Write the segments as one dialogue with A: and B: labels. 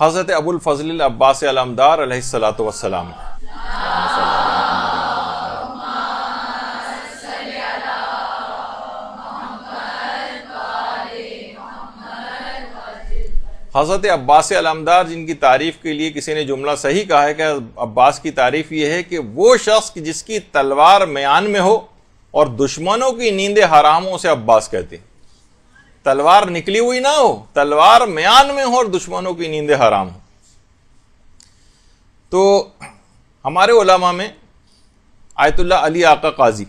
A: हज़रत अबुलफ़ल अब्बास अलमदार हज़रत अब्बास अलमदार जिनकी तारीफ़ के लिए किसी ने जुमला सही कहा है कि अब्बास की तारीफ़ यह है कि वो शख्स जिसकी तलवार म्यान में हो और दुश्मनों की नींदे हरामों से अब्बास कहते हैं तलवार निकली हुई ना हो तलवार म्यान में हो और दुश्मनों की नींदें हराम हो तो हमारे ओलामा में आयतुल्ला अली आका काजी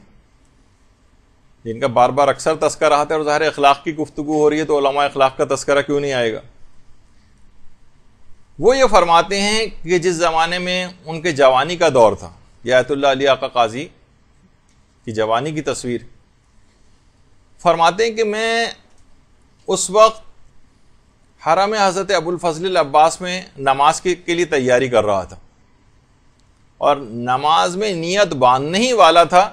A: जिनका बार बार अक्सर तस्कर आता है और ज़ाहिर अखलाक की गुफ्तु हो रही है तो ओलामा अखलाक का तस्करा क्यों नहीं आएगा वो ये फरमाते हैं कि जिस ज़माने में उनके जवानी का दौर था यह आयतुल्ला अली आका काजी की जवानी की तस्वीर फरमाते हैं कि मैं उस वक्त हराम हज़रत फजल अब्बास में नमाज के, के लिए तैयारी कर रहा था और नमाज में नियत बांधने ही वाला था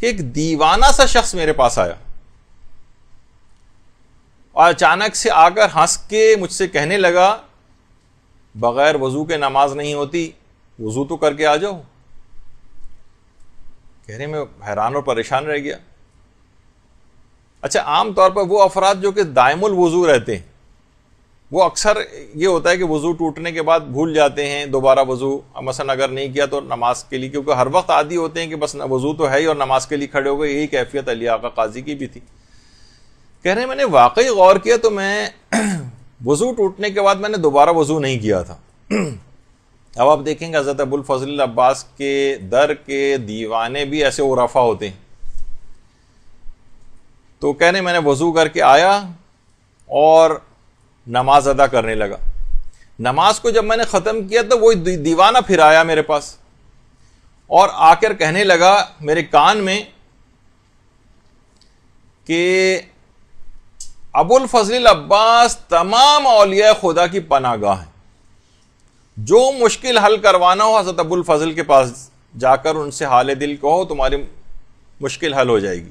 A: कि एक दीवाना सा शख्स मेरे पास आया और अचानक से आकर हंस के मुझसे कहने लगा बग़ैर वज़ू के नमाज नहीं होती वज़ू तो करके आ जाओ कह रहे मैं हैरान और परेशान रह गया अच्छा आम तौर पर वो अफराद जो कि दायमुल वज़ू रहते हैं वो अक्सर ये होता है कि वज़ू टूटने के बाद भूल जाते हैं दोबारा वज़ू मसन अगर नहीं किया तो नमाज के लिए क्योंकि हर वक्त आदि होते हैं कि बस वज़ू तो है ही और नमाज के लिए खड़े हो गए यही कैफियत अली आका काजी की भी थी कह रहे हैं मैंने वाकई गौर किया तो मैं वज़ू टूटने के बाद मैंने दोबारा वज़ू नहीं किया था अब आप देखेंगे हज़रत अबुल फजल अब्बास के दर के दीवाने भी ऐसे उराफा होते हैं तो कहने मैंने वज़ू करके आया और नमाज अदा करने लगा नमाज को जब मैंने ख़त्म किया तो वो दीवाना फिर आया मेरे पास और आकर कहने लगा मेरे कान में कि अबुल फजल अब्बास तमाम अलिया खुदा की पनागाह हैं जो मुश्किल हल करवाना हो हज़रत अबुल फजल के पास जाकर उनसे हाल दिल कहो तुम्हारी मुश्किल हल हो जाएगी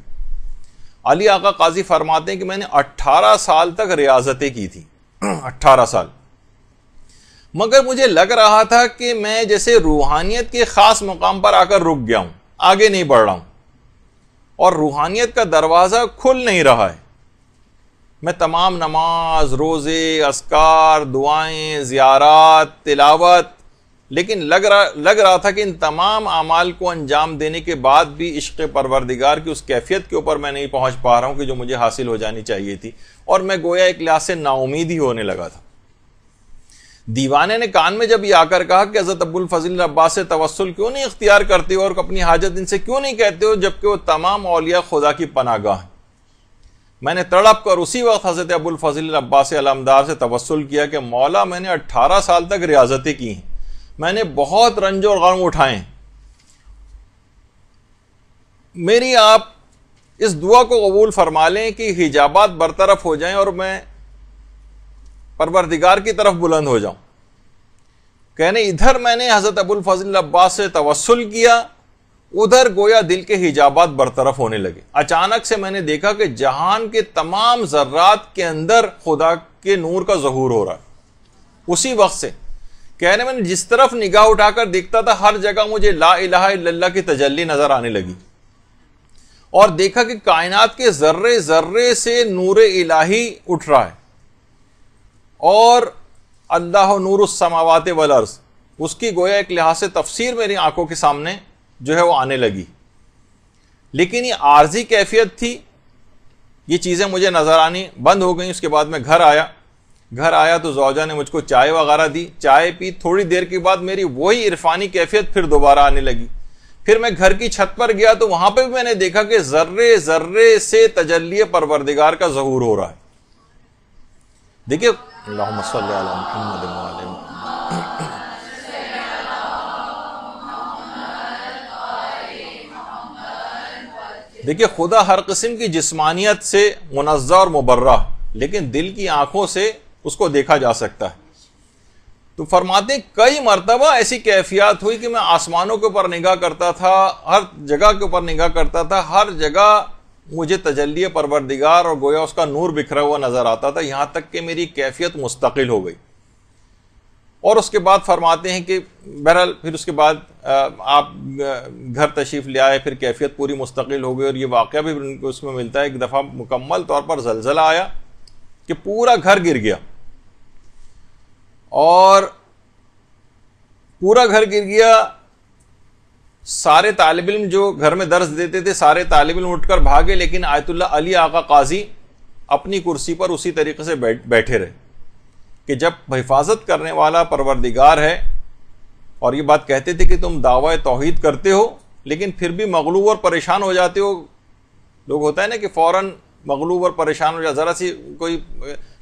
A: अली आका काजी फरमाते हैं कि मैंने 18 साल तक रियाजतें की थी 18 साल मगर मुझे लग रहा था कि मैं जैसे रूहानियत के ख़ास मुकाम पर आकर रुक गया हूँ आगे नहीं बढ़ रहा हूं और रूहानियत का दरवाज़ा खुल नहीं रहा है मैं तमाम नमाज रोज़े असकार दुआएं ज़ियारत तिलावत लेकिन लग रहा लग रहा था कि इन तमाम अमाल को अंजाम देने के बाद भी इश्क परवरदिगार की उस कैफियत के ऊपर मैं नहीं पहुंच पा रहा हूं कि जो मुझे हासिल हो जानी चाहिए थी और मैं गोया एक लिहाज से नाउमीद ही होने लगा था दीवाने ने कान में जब ये आकर कहा कि हज़रत अब्बुल फजल अब्बास से तवसल क्यों नहीं इख्तियार करते हो और अपनी हाजत इनसे क्यों नहीं कहते हो जबकि वो तमाम अलिया खुदा की पनागाह हैं मैंने तड़प कर उसी वक्त हज़रत अबुल फजील अब्बास अलमदार से तवसल किया कि मौला मैंने अट्ठारह साल तक रियाजतें की हैं मैंने बहुत रंज और गम उठाए मेरी आप इस दुआ को कबूल फरमा लें कि हिजाबात बरतरफ हो जाएं और मैं परवरदिगार की तरफ बुलंद हो जाऊं कहने इधर मैंने हज़रत अबुल फजल अब्बास से तवसल किया उधर गोया दिल के हिजाबात बरतरफ होने लगे अचानक से मैंने देखा कि जहान के तमाम जर्रात के अंदर खुदा के नूर का जहूर हो रहा है उसी वक्त से कह रहे मैंने जिस तरफ निगाह उठाकर देखता था हर जगह मुझे ला इला की तजल्ली नजर आने लगी और देखा कि कायनात के जर्रे जर्रे से नूर इलाही उठ रहा है और अल्लाह नूर समावत वल अर्स उसकी गोया एक लिहाज से तफसीर मेरी आंखों के सामने जो है वो आने लगी लेकिन ये आर्जी कैफियत थी ये चीज़ें मुझे नज़र आनी बंद हो गई उसके बाद मैं घर आया घर आया तो जौजा ने मुझको चाय वगैरह दी चाय पी थोड़ी देर के बाद मेरी वही इरफानी कैफियत फिर दोबारा आने लगी फिर मैं घर की छत पर गया तो वहां पर भी मैंने देखा कि जर्रे जर्रे से तजल्ली परवरदिगार का जहूर हो रहा है देखिए देखिए खुदा हर किस्म की जिस्मानियत से मुनज़ा और मुबर्रा लेकिन दिल की आंखों से उसको देखा जा सकता है तो फरमाते कई मरतबा ऐसी कैफियत हुई कि मैं आसमानों के ऊपर निगाह करता था हर जगह के ऊपर निगाह करता था हर जगह मुझे तजल्ली परवरदिगार और गोया उसका नूर बिखरा हुआ नज़र आता था यहाँ तक कि मेरी कैफियत मुस्तकिल हो गई और उसके बाद फरमाते हैं कि बहरहाल फिर उसके बाद आप घर तशीफ़ ले आए फिर कैफियत पूरी मुस्तकिल हो गई और ये वाक़ भी उसमें मिलता है एक दफ़ा मुकम्मल तौर पर जलजला आया कि पूरा घर गिर गया और पूरा घर गिर गया सारे तालब इम जो घर में दर्ज देते थे सारे तालब इम उठकर भागे लेकिन आयतुल्ला अली आका काजी अपनी कुर्सी पर उसी तरीके से बैठ बैठे रहे कि जब हिफाजत करने वाला परवरदिगार है और ये बात कहते थे कि तुम दावा तोहद करते हो लेकिन फिर भी मगलूब और परेशान हो जाते हो लोग होता है ना कि फ़ौर मगलूब और परेशान हो जाए ज़रा सी कोई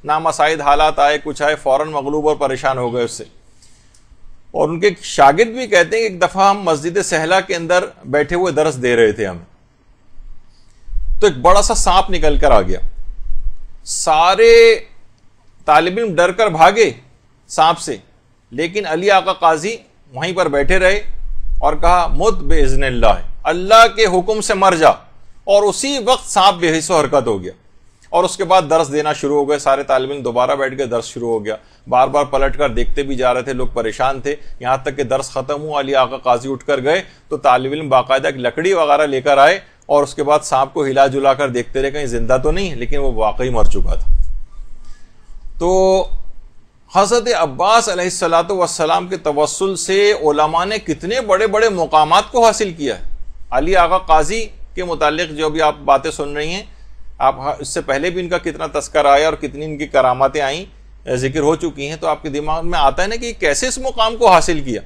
A: नामसाइद हालात आए कुछ आए फ़ौर मगलूब और परेशान हो गए उससे और उनके शागिद भी कहते हैं एक दफ़ा हम मस्जिद सहला के अंदर बैठे हुए दरस दे रहे थे हम तो एक बड़ा सा सांप निकल कर आ गया सारे तालब इम डर कर भागे सांप से लेकिन अली आका काजी वहीं पर बैठे रहे और कहा मुत बेजन अल्लाह के हुक्म से मर जा और उसी वक्त सांप बेहिस हरकत हो गया और उसके बाद दर्श देना शुरू हो गए सारे तालब दोबारा बैठ के दर्श शुरू हो गया बार बार पलट कर देखते भी जा रहे थे लोग परेशान थे यहाँ तक कि दर्श ख़त्म हुआ अली आका काजी उठ कर गए तो तालब इम बाकायदा एक लकड़ी वगैरह लेकर आए और उसके बाद सांप को हिला जुला कर देखते रहे कहीं ज़िंदा तो नहीं लेकिन वो वाकई मर चुका था तो हज़रत अब्बास अलैहिस्सलातु वसलाम के तवसल से ओलामा ने कितने बड़े बड़े मकाम को हासिल किया है अली आगा काजी के मुतालिक जो भी आप बातें सुन रही हैं आप हाँ, इससे पहले भी इनका कितना तस्कर आया और कितनी इनकी करामातें आई जिक्र हो चुकी हैं तो आपके दिमाग में आता है ना कि कैसे इस मुकाम को हासिल किया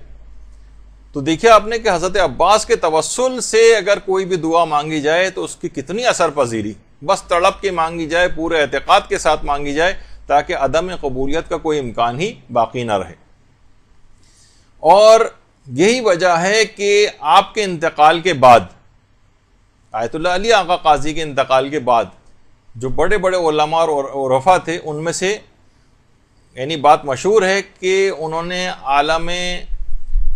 A: तो देखिए आपने कि हज़रत अब्बास के तवसल से अगर कोई भी दुआ मांगी जाए तो उसकी कितनी असर पजीरी बस तड़प के मांगी जाए पूरे एहतिकात के साथ मांगी जाए ताकि अदम कबूलियत का कोई इम्कान ही बाकी ना रहे और यही वजह है कि आपके इंतकाल के बाद आयतुल्ला अली आका काजी के इंतकाल के बाद जो बड़े बड़े ओलमा और रफ़ा थे उनमें से यानी बात मशहूर है कि उन्होंने आलम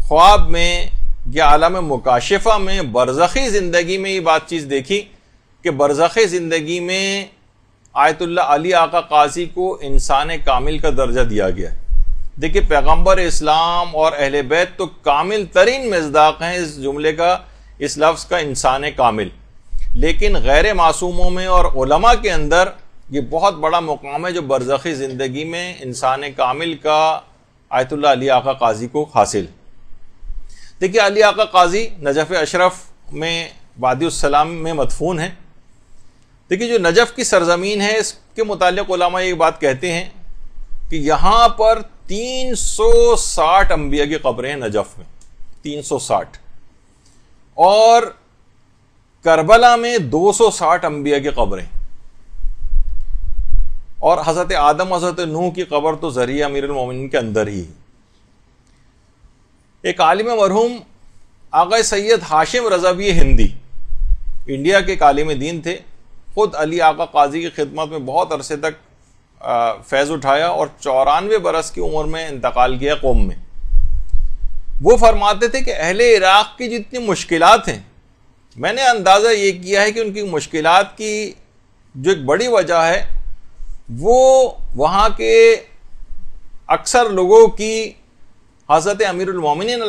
A: ख्वाब में या आलम मुकाशफ़ा में बरज़ी ज़िंदगी में ये बात चीज़ देखी कि बरज़ी ज़िंदगी में आयतुल्ला अली आका काजी को इंसान कामिल का दर्जा दिया गया देखिए पैगम्बर इस्लाम और अहले बैत तो कामिल तरीन मजदाक हैं इस जुमले का इस लफ्ज़ का इंसान कामिल लेकिन गैर मासूमों में और उलमा के अंदर ये बहुत बड़ा मुकाम है जो बरज़ी ज़िंदगी में इंसान कामिल का आयतुल्ला अली आका काजी को हासिल देखिए अली आका काजी नजफ़ अशरफ में वादीसलाम में मदफून है देखिए जो नजफ़ की सरजमीन है इसके मुतल ओलमा ये बात कहते हैं कि यहाँ पर 360 अंबिया की कब्रें हैं नजफ़ में 360 और करबला में 260 अंबिया की कब्रें और हज़रत आदम हज़रत नूह की कबर तो ज़रिए अमीर उमिन के अंदर ही एक आलिम मरहूम आगे सैयद हाशिम रजावी हिंदी इंडिया के कालिम दीन थे ख़ुद अली आका काजी की खिदमत में बहुत अरसे तक फैज़ उठाया और चौरानवे बरस की उम्र में इंतकाल किया कौम में वो फरमाते थे कि अहले इराक़ की जितनी मुश्किलात हैं मैंने अंदाज़ा ये किया है कि उनकी मुश्किल की जो एक बड़ी वजह है वो वहाँ के अक्सर लोगों की हज़रत अमीरमिन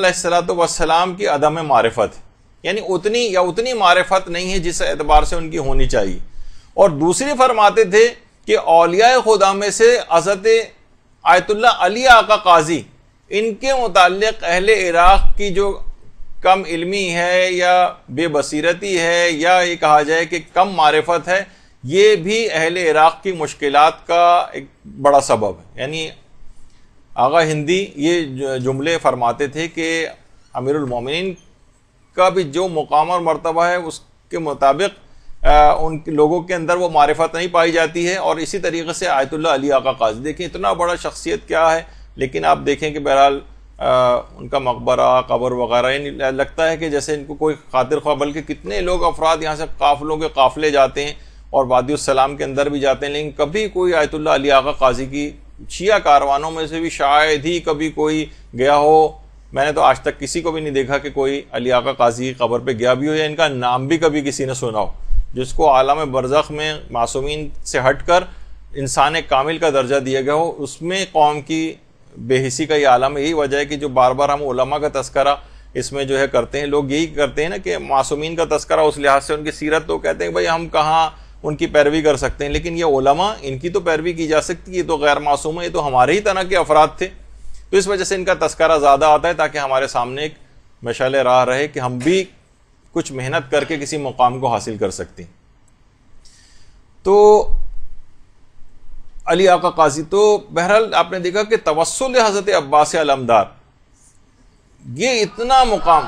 A: वसलाम की अदम मारफत यानी उतनी या उतनी मारफत नहीं है जिस एतबार से उनकी होनी चाहिए और दूसरी फरमाते थे कि अलिया खुदा में से हज़रत आयतुल्ला अली आका काजी इनके मुतल अहल इराक़ की जो कम इल्मी है या बेबसीरती है या ये कहा जाए कि कम मारफत है ये भी अहल इराक़ की मुश्किल का एक बड़ा सबब है यानी आगा हिंदी ये जुमले फरमाते थे कि अमीरमिन का भी जो मुकाम और मरतबा है उसके मुताबिक उन लोगों के अंदर वो मारफत नहीं पाई जाती है और इसी तरीके से आयतुल्ला अली आका काजी देखें इतना बड़ा शख्सियत क्या है लेकिन आप देखें कि बहरहाल आ, उनका मकबरा कबर वगैरह इन लगता है कि जैसे इनको कोई खातिर खा बल्कि कितने लोग अफराद यहाँ से काफलों के काफ़ले जाते हैं और वादीसलाम के अंदर भी जाते हैं लेकिन कभी कोई आयतुल्ला अली आका काजी की शिया कारवानों में से भी शायद ही कभी कोई गया हो मैंने तो आज तक किसी को भी नहीं देखा कि कोई अली आगा काजी की कबर पर गया भी हो या इनका नाम भी कभी किसी ने सुना हो जिसको आलम बरज़ में मासूमिन से हट कर इंसान कामिल का दर्जा दिया गया हो उसमें कौम की बेहिसी का ये आलम यही वजह है कि जो बार बार हम ओलमा का तस्करा इसमें जो है करते हैं लोग यही करते हैं ना कि मासूमिन का तस्करा उस लिहाज से उनकी सीरत तो कहते हैं भाई हम कहाँ उनकी पैरवी कर सकते हैं लेकिन ये ओलमा इनकी तो पैरवी की जा सकती है ये तो गैर मासूम है ये तो हमारे ही तरह के अफराद थे तो इस वजह से इनका तस्करा ज़्यादा आता है ताकि हमारे सामने एक मशाल राह रहे कि हम भी कुछ मेहनत करके किसी मुकाम को हासिल कर सकते हैं तो अली आका काजी तो बहरहाल आपने देखा कि तवसल हज़रत अब्बास अलमदार ये इतना मुकाम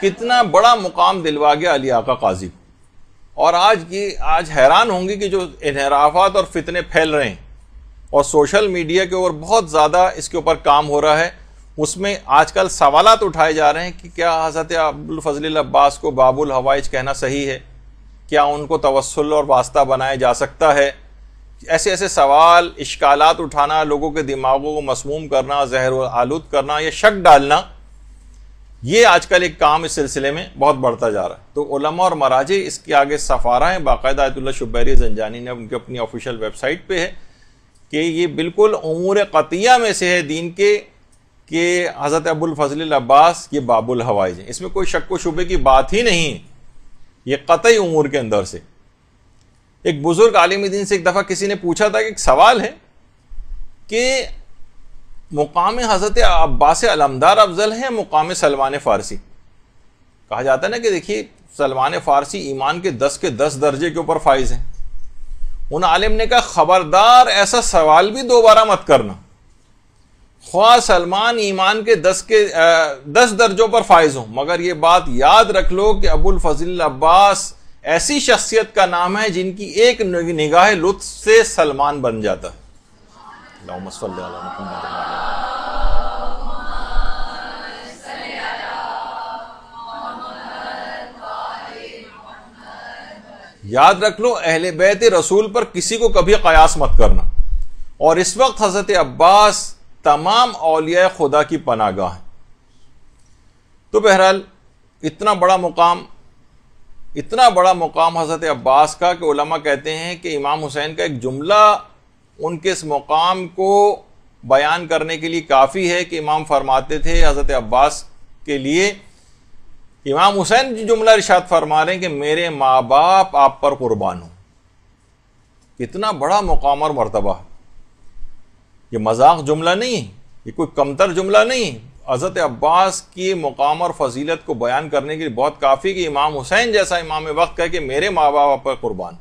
A: कितना बड़ा मुकाम दिलवा गया अली आका काजी को और आज की आज हैरान होंगे कि जो इनहराफात और फितने फैल रहे हैं और सोशल मीडिया के ऊपर बहुत ज़्यादा इसके ऊपर काम हो रहा है उसमें आजकल सवालत उठाए जा रहे हैं कि क्या हजरत अब्दुल फजल अब्बास को बाबुल हवाइज कहना सही है क्या उनको तवसल और वास्ता बनाया जा सकता है ऐसे ऐसे सवाल इश्कालात उठाना लोगों के दिमागों को मसमूम करना जहर आलूद करना या शक डालना ये आजकल एक काम इस सिलसिले में बहुत बढ़ता जा रहा है तो उलमा और मराजे इसके आगे सफारा हैं बाकायदा आयतुल्ला शुबैरी जंजानी ने उनकी अपनी ऑफिशियल वेबसाइट पे है कि ये बिल्कुल अमूर कतिया में से है दीन के कि हज़रत अबुल फजल अब्बास ये बाबुल हवाइज हैं इसमें कोई शक व शुबे की बात ही नहीं है ये कतई उमूर के अंदर से एक बुज़ुर्ग आलिम दिन से एक दफ़ा किसी ने पूछा था कि एक सवाल है कि मुकाम हज़रत अब्बास अलमदार अफजल है मुकाम सलमान फ़ारसी कहा जाता है ना कि देखिए सलमान फ़ारसी ईमान के दस के दस दर्जे के ऊपर फाइज हैं उन आलिम ने कहा ख़बरदार ऐसा सवाल भी दोबारा मत करना ख्वा सलमान ईमान के दस के आ, दस दर्जों पर फायज हो मगर ये बात याद रख लो कि अबुल फजल अब्बास ऐसी शख्सियत का नाम है जिनकी एक निगाह लुत्फ से सलमान बन जाता है याद रख लो अहल बैत रसूल पर किसी को कभी कयास मत करना और इस वक्त हजरत अब्बास तमाम अलिया खुदा की पनागाह है तो बहरहाल इतना बड़ा मुकाम इतना बड़ा मुकाम हज़रत अब्बास का कि उलमा कहते हैं कि इमाम हुसैन का एक जुमला उनके इस मुकाम को बयान करने के लिए काफ़ी है कि इमाम फरमाते थे हज़रत अब्बास के लिए इमाम हुसैन जुमला इर्शाद फरमा रहे हैं कि मेरे माँ बाप आप पर कुर्बान हो इतना बड़ा मुकाम और मरतबा ये मजाक जुमला नहीं ये कोई कमतर जुमला नहीं हज़रत अब्बास की मुकाम और फजीलत को बयान करने के लिए बहुत काफ़ी कि इमाम हुसैन जैसा इमाम वक्त कह के मेरे माँ बाप पर कुर्बान